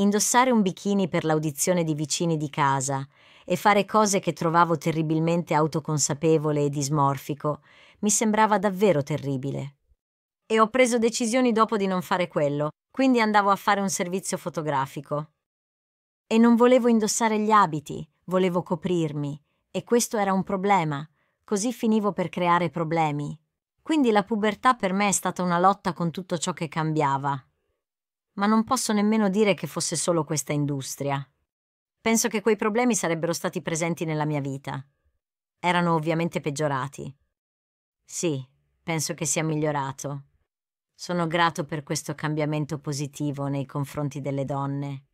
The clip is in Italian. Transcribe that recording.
indossare un bikini per l'audizione di vicini di casa e fare cose che trovavo terribilmente autoconsapevole e dismorfico mi sembrava davvero terribile. E ho preso decisioni dopo di non fare quello, quindi andavo a fare un servizio fotografico. E non volevo indossare gli abiti, volevo coprirmi, e questo era un problema, così finivo per creare problemi. Quindi la pubertà per me è stata una lotta con tutto ciò che cambiava ma non posso nemmeno dire che fosse solo questa industria. Penso che quei problemi sarebbero stati presenti nella mia vita. Erano ovviamente peggiorati. Sì, penso che sia migliorato. Sono grato per questo cambiamento positivo nei confronti delle donne.